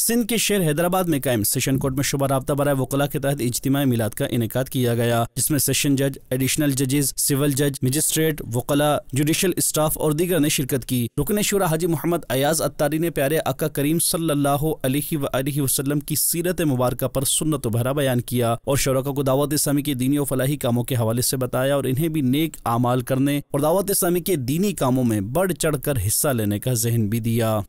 सिंध के शहर हैदराबाद में कायम सेशन कोर्ट में शुभ रहा बरए वकला के तहत इजतमाही मिलाद का इनका किया गया जिसमें सेशन जज एडिशनल जजेज सिविल जज मजिस्ट्रेट वकला जुडिशल स्टाफ और दीगर ने शिरकत की रुकन शुरा हाजी मोहम्मद अयाज अतारी ने प्यारे अका करीम सल्लाम की सीरत मुबारक पर सुनत भरा बयान किया और शरका को दावत इस्लामी के दीनी और फलाही कामों के हवाले ऐसी बताया और इन्हें भी नेक आमाल करने और दावत इस्लामी के दीनी कामों में बढ़ चढ़ कर हिस्सा लेने का जहन भी दिया